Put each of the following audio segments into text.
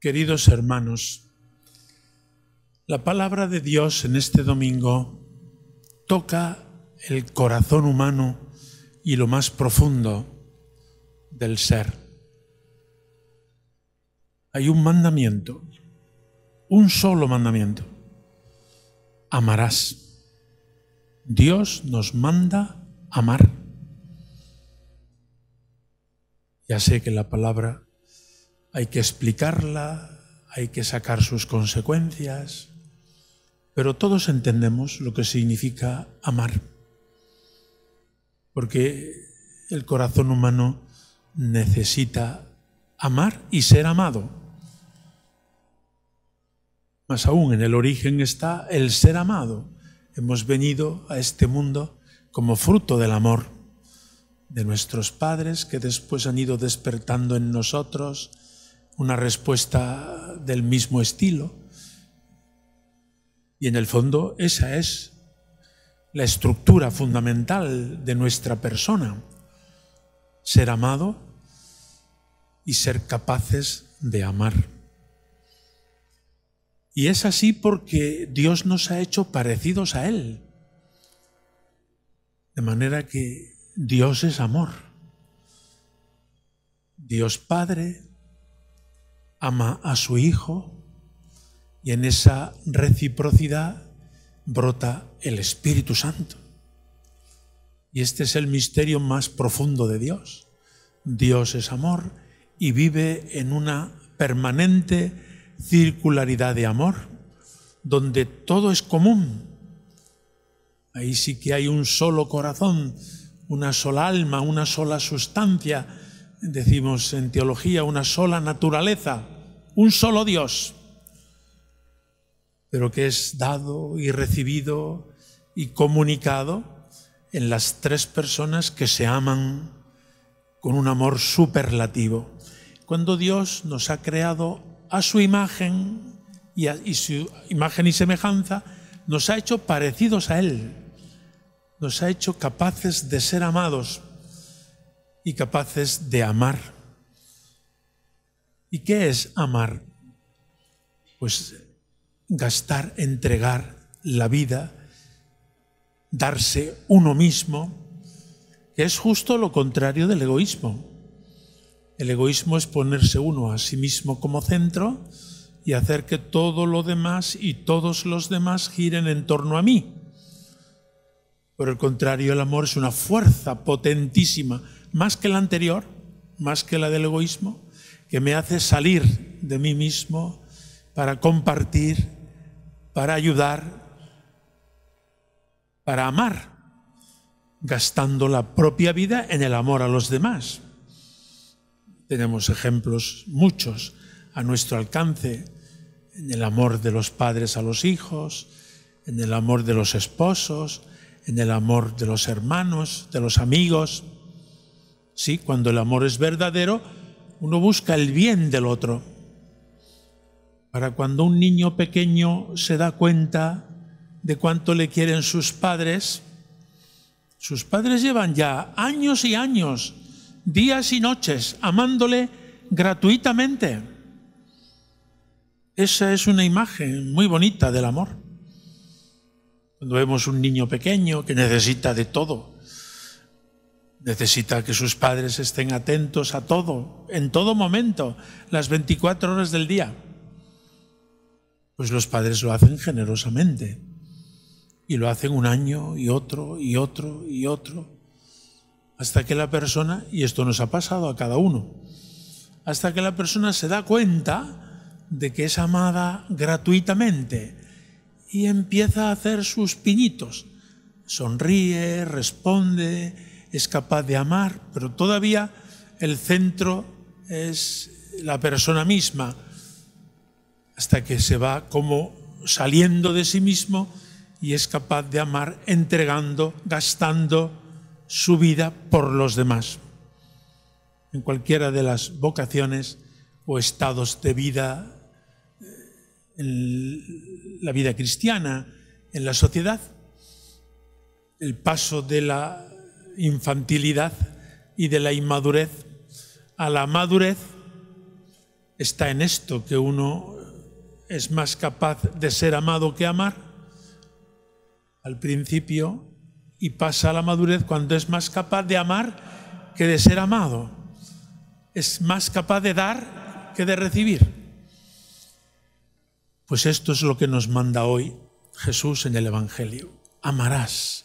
Queridos hermanos, la palabra de Dios en este domingo toca el corazón humano y lo más profundo del ser. Hay un mandamiento, un solo mandamiento. Amarás. Dios nos manda amar. Ya sé que la palabra hay que explicarla, hay que sacar sus consecuencias, pero todos entendemos lo que significa amar, porque el corazón humano necesita amar y ser amado. Más aún, en el origen está el ser amado. Hemos venido a este mundo como fruto del amor de nuestros padres que después han ido despertando en nosotros una respuesta del mismo estilo. Y en el fondo esa es la estructura fundamental de nuestra persona, ser amado y ser capaces de amar. Y es así porque Dios nos ha hecho parecidos a Él. De manera que Dios es amor. Dios Padre, ama a su Hijo y en esa reciprocidad brota el Espíritu Santo. Y este es el misterio más profundo de Dios. Dios es amor y vive en una permanente circularidad de amor, donde todo es común. Ahí sí que hay un solo corazón, una sola alma, una sola sustancia, decimos en teología, una sola naturaleza, un solo Dios, pero que es dado y recibido y comunicado en las tres personas que se aman con un amor superlativo. Cuando Dios nos ha creado a su imagen y, su imagen y semejanza, nos ha hecho parecidos a Él, nos ha hecho capaces de ser amados y capaces de amar. ¿Y qué es amar? Pues gastar, entregar la vida, darse uno mismo, que es justo lo contrario del egoísmo. El egoísmo es ponerse uno a sí mismo como centro y hacer que todo lo demás y todos los demás giren en torno a mí. Por el contrario, el amor es una fuerza potentísima más que la anterior, más que la del egoísmo, que me hace salir de mí mismo para compartir, para ayudar, para amar, gastando la propia vida en el amor a los demás. Tenemos ejemplos muchos a nuestro alcance, en el amor de los padres a los hijos, en el amor de los esposos, en el amor de los hermanos, de los amigos. Sí, cuando el amor es verdadero, uno busca el bien del otro. Para cuando un niño pequeño se da cuenta de cuánto le quieren sus padres, sus padres llevan ya años y años, días y noches, amándole gratuitamente. Esa es una imagen muy bonita del amor. Cuando vemos un niño pequeño que necesita de todo, Necesita que sus padres estén atentos a todo, en todo momento, las 24 horas del día. Pues los padres lo hacen generosamente. Y lo hacen un año y otro y otro y otro. Hasta que la persona, y esto nos ha pasado a cada uno, hasta que la persona se da cuenta de que es amada gratuitamente y empieza a hacer sus piñitos. Sonríe, responde, es capaz de amar, pero todavía el centro es la persona misma, hasta que se va como saliendo de sí mismo y es capaz de amar entregando, gastando su vida por los demás. En cualquiera de las vocaciones o estados de vida, eh, en la vida cristiana, en la sociedad, el paso de la infantilidad y de la inmadurez a la madurez está en esto, que uno es más capaz de ser amado que amar al principio y pasa a la madurez cuando es más capaz de amar que de ser amado. Es más capaz de dar que de recibir. Pues esto es lo que nos manda hoy Jesús en el Evangelio. Amarás.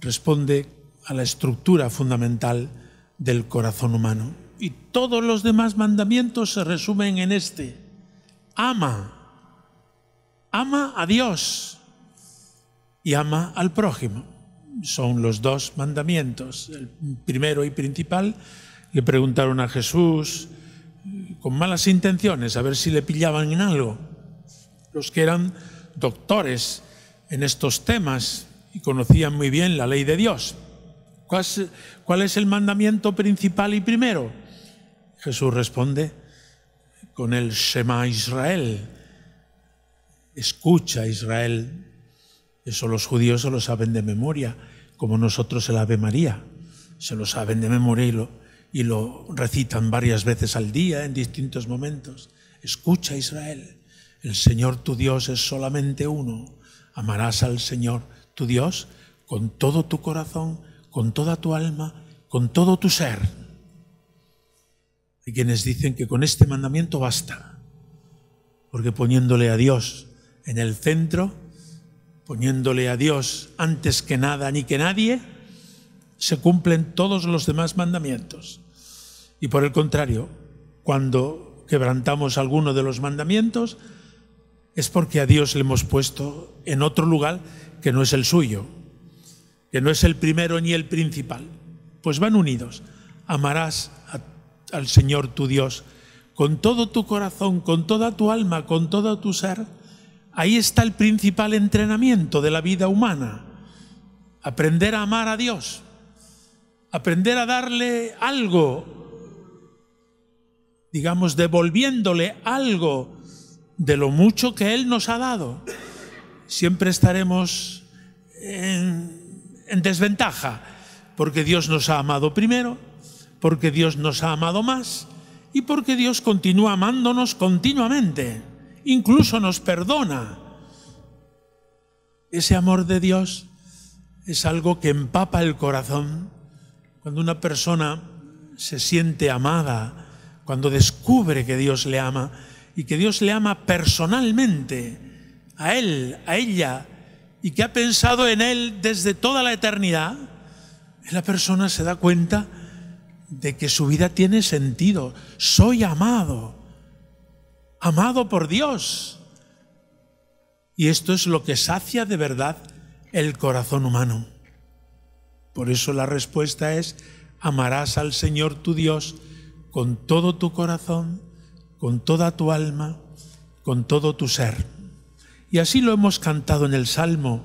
Responde a la estructura fundamental del corazón humano. Y todos los demás mandamientos se resumen en este. Ama. Ama a Dios y ama al prójimo. Son los dos mandamientos. El primero y principal le preguntaron a Jesús eh, con malas intenciones, a ver si le pillaban en algo. Los que eran doctores en estos temas y conocían muy bien la ley de Dios. ¿Cuál es el mandamiento principal y primero? Jesús responde con el Shema Israel. Escucha Israel. Eso los judíos se lo saben de memoria, como nosotros el Ave María. Se lo saben de memoria y lo, recitan varias veces al día en distintos momentos. Escucha Israel. El Señor tu Dios es solamente uno. Amarás al Señor tu Dios con todo tu corazón con toda tu alma, con todo tu ser. Hay quienes dicen que con este mandamiento basta, porque poniéndole a Dios en el centro, poniéndole a Dios antes que nada ni que nadie, se cumplen todos los demás mandamientos. Y por el contrario, cuando quebrantamos alguno de los mandamientos, es porque a Dios le hemos puesto en otro lugar que no es el suyo, que no es el primero ni el principal. Pues van unidos. Amarás al Señor tu Dios con todo tu corazón, con toda tu alma, con todo tu ser. Ahí está el principal entrenamiento de la vida humana. Aprender a amar a Dios. Aprender a darle algo digamos, devolviéndole algo de lo mucho que Él nos ha dado. Siempre estaremos en en desventaja, porque Dios nos ha amado primero, porque Dios nos ha amado más y porque Dios continúa amándonos continuamente, incluso nos perdona. Ese amor de Dios es algo que empapa el corazón. Cuando una persona se siente amada, cuando descubre que Dios le ama y que Dios le ama personalmente, a él, a ella, y que ha pensado en Él desde toda la eternidad, la persona se da cuenta de que su vida tiene sentido. Soy amado, amado por Dios. Y esto es lo que sacia de verdad el corazón humano. Por eso la respuesta es, amarás al Señor tu Dios con todo tu corazón, con toda tu alma, con todo tu ser. Y así lo hemos cantado en el Salmo,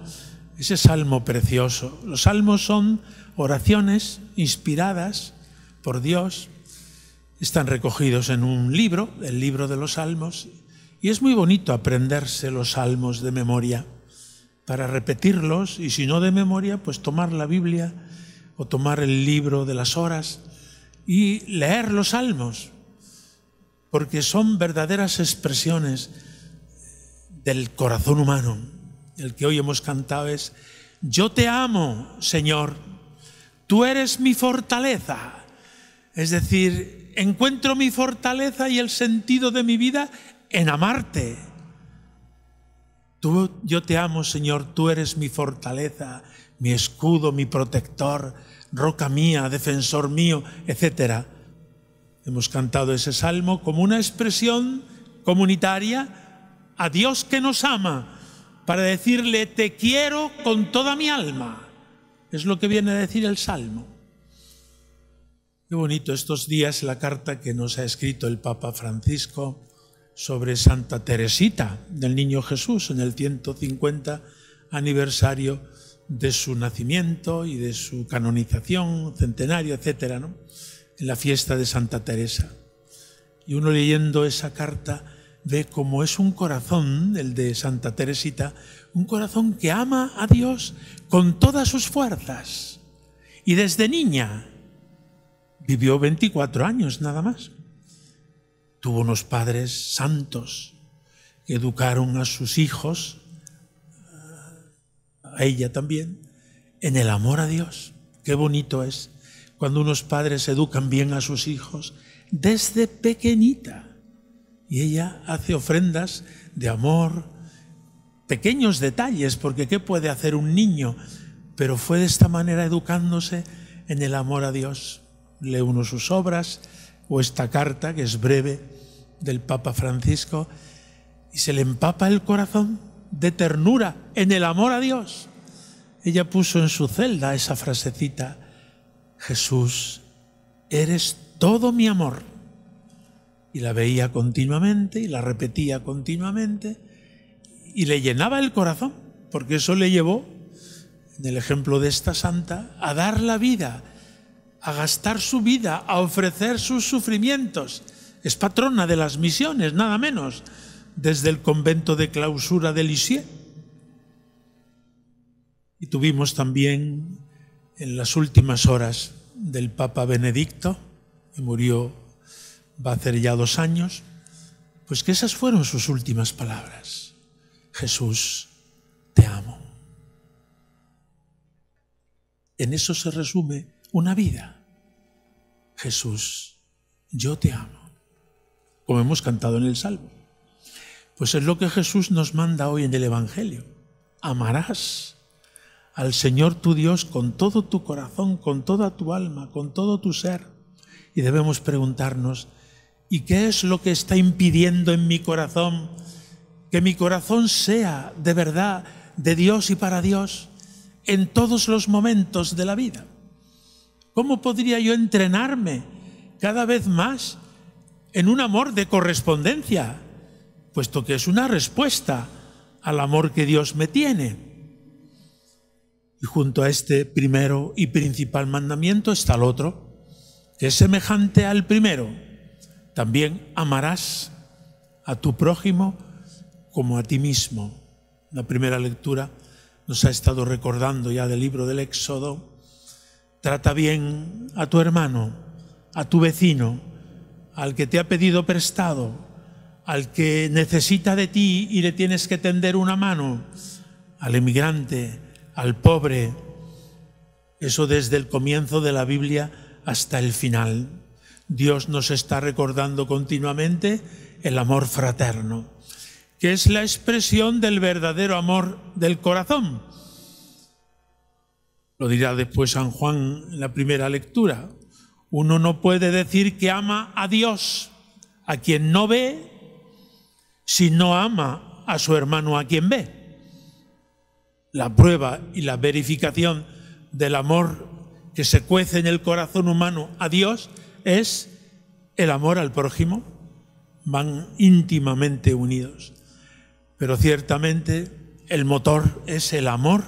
ese Salmo precioso. Los Salmos son oraciones inspiradas por Dios, están recogidos en un libro, el libro de los Salmos, y es muy bonito aprenderse los Salmos de memoria para repetirlos y si no de memoria, pues tomar la Biblia o tomar el libro de las horas y leer los salmos, porque son verdaderas expresiones del corazón humano. El que hoy hemos cantado es, yo te amo, Señor, tú eres mi fortaleza. Es decir, encuentro mi fortaleza y el sentido de mi vida en amarte. Tú, yo te amo, Señor, tú eres mi fortaleza, mi escudo, mi protector, roca mía, defensor mío, etc. Hemos cantado ese salmo como una expresión comunitaria a Dios que nos ama para decirle, te quiero con toda mi alma. Es lo que viene a decir el Salmo. Qué bonito estos días la carta que nos ha escrito el Papa Francisco sobre Santa Teresita del Niño Jesús en el 150 aniversario de su nacimiento y de su canonización, centenario, etc., ¿no? en la fiesta de Santa Teresa. Y uno leyendo esa carta de cómo es un corazón, el de Santa Teresita, un corazón que ama a Dios con todas sus fuerzas. Y desde niña vivió 24 años nada más. Tuvo unos padres santos que educaron a sus hijos, a ella también, en el amor a Dios. Qué bonito es cuando unos padres educan bien a sus hijos desde pequeñita. Y ella hace ofrendas de amor, pequeños detalles, porque ¿qué puede hacer un niño? Pero fue de esta manera educándose en el amor a Dios. Le uno sus obras o esta carta, que es breve, del Papa Francisco, y se le empapa el corazón de ternura en el amor a Dios. Ella puso en su celda esa frasecita, Jesús, eres todo mi amor y la veía continuamente y la repetía continuamente y le llenaba el corazón, porque eso le llevó, en el ejemplo de esta santa, a dar la vida, a gastar su vida, a ofrecer sus sufrimientos. Es patrona de las misiones, nada menos, desde el convento de clausura de Lisieux. Y tuvimos también en las últimas horas del Papa Benedicto, que murió va a hacer ya dos años, pues que esas fueron sus últimas palabras. Jesús, te amo. En eso se resume una vida. Jesús, yo te amo. Como hemos cantado en el Salmo. Pues es lo que Jesús nos manda hoy en el Evangelio. Amarás al Señor tu Dios con todo tu corazón, con toda tu alma, con todo tu ser. Y debemos preguntarnos, ¿Y qué es lo que está impidiendo en mi corazón que mi corazón sea de verdad de Dios y para Dios en todos los momentos de la vida? ¿Cómo podría yo entrenarme cada vez más en un amor de correspondencia? Puesto que es una respuesta al amor que Dios me tiene. Y junto a este primero y principal mandamiento está el otro, que es semejante al primero también amarás a tu prójimo como a ti mismo. La primera lectura nos ha estado recordando ya del libro del Éxodo. Trata bien a tu hermano, a tu vecino, al que te ha pedido prestado, al que necesita de ti y le tienes que tender una mano, al emigrante, al pobre. Eso desde el comienzo de la Biblia hasta el final. Dios nos está recordando continuamente el amor fraterno, que es la expresión del verdadero amor del corazón. Lo dirá después San Juan en la primera lectura. Uno no puede decir que ama a Dios, a quien no ve, si no ama a su hermano, a quien ve. La prueba y la verificación del amor que se cuece en el corazón humano a Dios es el amor al prójimo, van íntimamente unidos. Pero ciertamente el motor es el amor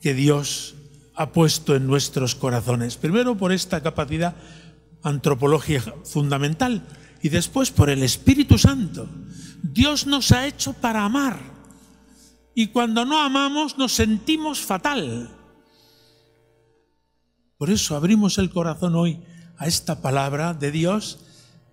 que Dios ha puesto en nuestros corazones. Primero por esta capacidad antropológica fundamental y después por el Espíritu Santo. Dios nos ha hecho para amar y cuando no amamos nos sentimos fatal. Por eso abrimos el corazón hoy a esta palabra de Dios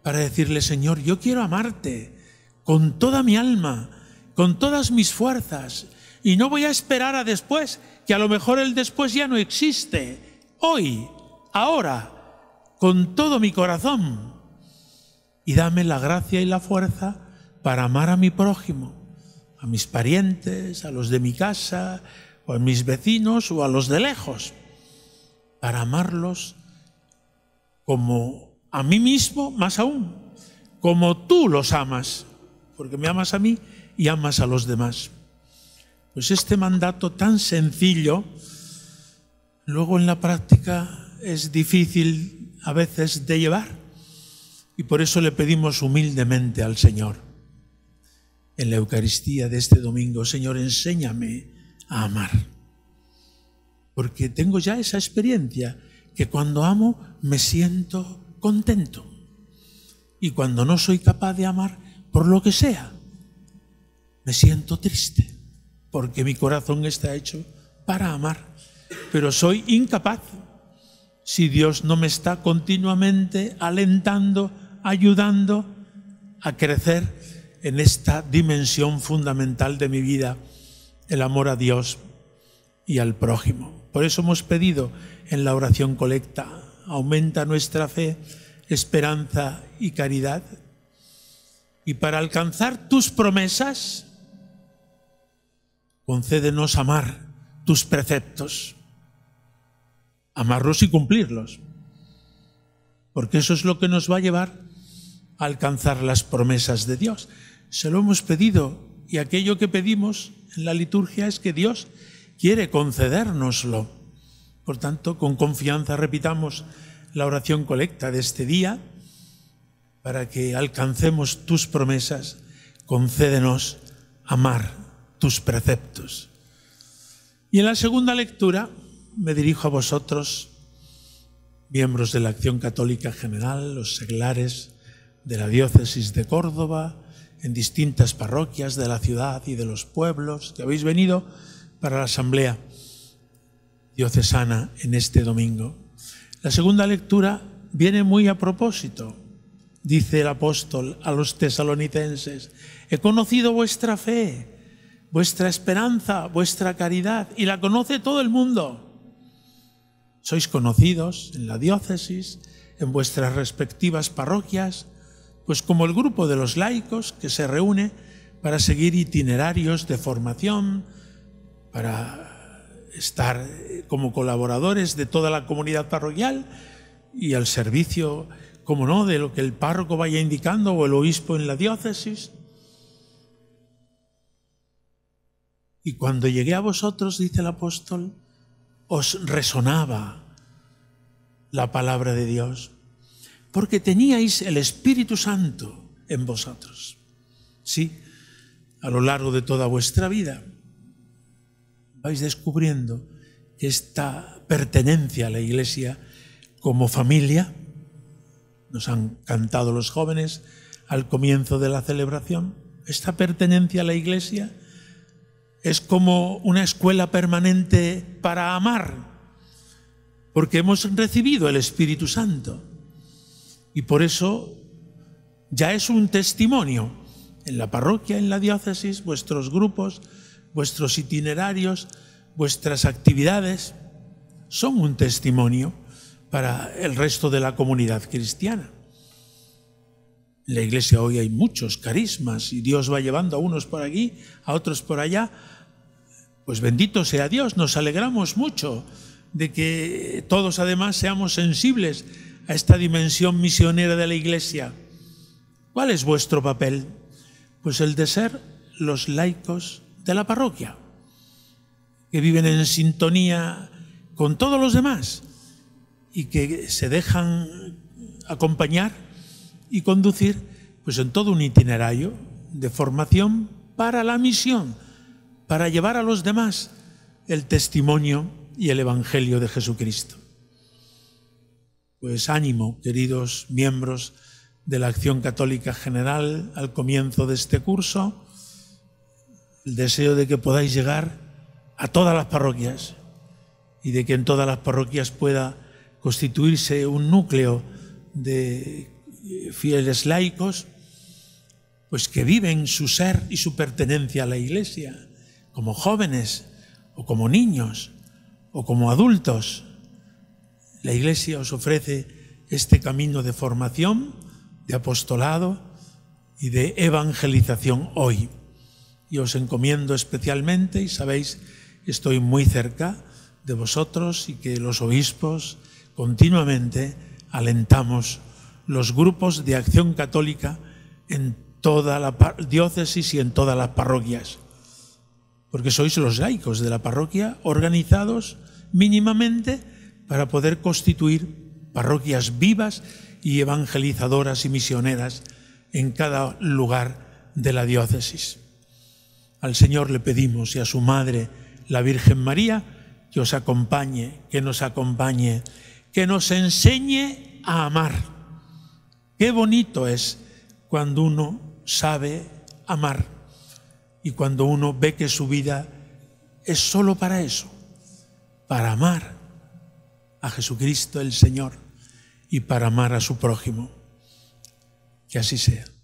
para decirle, Señor, yo quiero amarte con toda mi alma, con todas mis fuerzas, y no voy a esperar a después, que a lo mejor el después ya no existe. Hoy, ahora, con todo mi corazón. Y dame la gracia y la fuerza para amar a mi prójimo, a mis parientes, a los de mi casa, o a mis vecinos, o a los de lejos, para amarlos como a mí mismo más aún, como tú los amas, porque me amas a mí y amas a los demás. Pues este mandato tan sencillo, luego en la práctica es difícil a veces de llevar y por eso le pedimos humildemente al Señor en la Eucaristía de este domingo, Señor, enséñame a amar, porque tengo ya esa experiencia que cuando amo me siento contento. Y cuando no soy capaz de amar, por lo que sea, me siento triste, porque mi corazón está hecho para amar, pero soy incapaz. Si Dios no me está continuamente alentando, ayudando a crecer en esta dimensión fundamental de mi vida, el amor a Dios y al prójimo. Por eso hemos pedido en la oración colecta, aumenta nuestra fe, esperanza y caridad. Y para alcanzar tus promesas, concédenos amar tus preceptos, amarlos y cumplirlos, porque eso es lo que nos va a llevar a alcanzar las promesas de Dios. Se lo hemos pedido y aquello que pedimos en la liturgia es que Dios quiere concedérnoslo. Por tanto, con confianza repitamos la oración colecta de este día para que alcancemos tus promesas. Concédenos amar tus preceptos. Y en la segunda lectura me dirijo a vosotros, miembros de la Acción Católica General, los seglares de la diócesis de Córdoba, en distintas parroquias de la ciudad y de los pueblos que habéis venido para la asamblea diocesana en este domingo. La segunda lectura viene muy a propósito, dice el apóstol a los tesalonicenses, he conocido vuestra fe, vuestra esperanza, vuestra caridad, y la conoce todo el mundo. Sois conocidos en la diócesis, en vuestras respectivas parroquias, pues como el grupo de los laicos que se reúne para seguir itinerarios de formación, para estar eh, como colaboradores de toda la comunidad parroquial y al servicio, como no, de lo que el párroco vaya indicando o el obispo en la diócesis. Y cuando llegué a vosotros, dice el apóstol, os resonaba la palabra de Dios, porque teníais el Espíritu Santo en vosotros, ¿sí? A lo largo de toda vuestra vida vais descubriendo esta pertenencia a la iglesia como familia. Nos han cantado los jóvenes al comienzo de la celebración. Esta pertenencia a la iglesia es como una escuela permanente para amar, porque hemos recibido el Espíritu Santo. Y por eso ya es un testimonio. En la parroquia, en la diócesis, vuestros grupos vuestros itinerarios, vuestras actividades son un testimonio para el resto de la comunidad cristiana. En la iglesia hoy hay muchos carismas y Dios va llevando a unos por aquí, a otros por allá. Pues bendito sea Dios, nos alegramos mucho de que todos además seamos sensibles a esta dimensión misionera de la iglesia. ¿Cuál es vuestro papel? Pues el de ser los laicos de la parroquia, que viven en sintonía con todos los demás y que se dejan acompañar y conducir pues en todo un itinerario de formación para la misión, para llevar a los demás el testimonio y el evangelio de Jesucristo. Pues ánimo, queridos miembros de la Acción Católica General, al comienzo de este curso el deseo de que podáis llegar a todas las parroquias y de que en todas las parroquias pueda constituirse un núcleo de eh, fieles laicos, pues que viven su ser y su pertenencia a la Iglesia, como jóvenes o como niños o como adultos. La Iglesia os ofrece este camino de formación, de apostolado y de evangelización hoy y os encomiendo especialmente y sabéis que estoy muy cerca de vosotros y que los obispos continuamente alentamos los grupos de acción católica en toda la diócesis y en todas las parroquias, porque sois los laicos de la parroquia organizados mínimamente para poder constituir parroquias vivas y evangelizadoras y misioneras en cada lugar de la diócesis. Al Señor le pedimos y a su Madre, la Virgen María, que os acompañe, que nos acompañe, que nos enseñe a amar. Qué bonito es cuando uno sabe amar y cuando uno ve que su vida es solo para eso, para amar a Jesucristo el Señor y para amar a su prójimo. Que así sea.